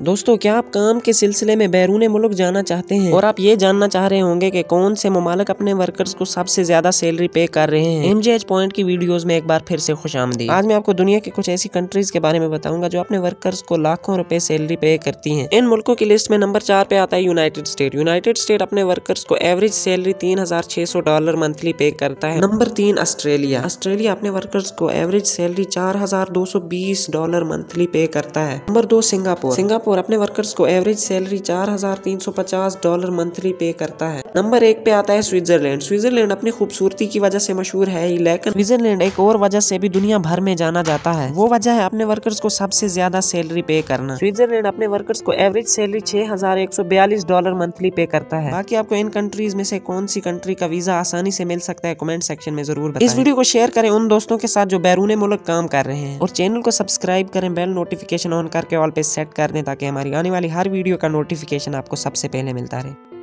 दोस्तों क्या आप काम के सिलसिले में बैरून मुल्क जाना चाहते हैं और आप ये जानना चाह रहे होंगे कि कौन से ममालक अपने वर्कर्स को सबसे ज्यादा सैलरी पे कर रहे हैं एम पॉइंट की वीडियोस में एक बार फिर से खुश आमदी आज मैं आपको दुनिया की कुछ ऐसी कंट्रीज के बारे में बताऊंगा जो अपने वर्कर्स को लाखों रुपए सैलरी पे करती है इन मुल्कों की लिस्ट में नंबर चार पे आता है यूनाइटेड स्टेट यूनाइटेड स्टेट अपने वर्कर्स को एवरेज सैलरी तीन डॉलर मंथली पे करता है नंबर तीन ऑस्ट्रेलिया ऑस्ट्रेलिया अपने वर्कर्स को एवरेज सैलरी चार डॉलर मंथली पे करता है नंबर दो सिंगापुर सिंगापुर सिंगापुर अपने वर्कर्स को average salary 4,350 dollar monthly pay करता है नंबर एक पे आता है स्विट्जरलैंड स्विट्जरलैंड अपनी खूबसूरती की वजह से मशहूर है ही लेकिन स्विट्जरलैंड एक और वजह से भी दुनिया भर में जाना जाता है वो वजह है अपने वर्कर्स को सबसे ज्यादा सैलरी पे करना स्विट्जरलैंड अपने वर्कर्स को एवरेज सैलरी छह डॉलर मंथली पे करता है बाकी आपको इन कंट्रीज में से कौन सी कंट्री का वीजा आसानी से मिल सकता है कमेंट सेक्शन में जरूर इस वीडियो को शेयर करें उन दोस्तों के साथ जो बैरून मुल्क काम कर रहे हैं और चैनल को सब्सक्राइब करें बेल नोटिफिकेशन ऑन करके ऑल पे सेट कर दें ताकि हमारी आने वाली हर वीडियो का नोटिफिकेशन आपको सबसे पहले मिलता रहे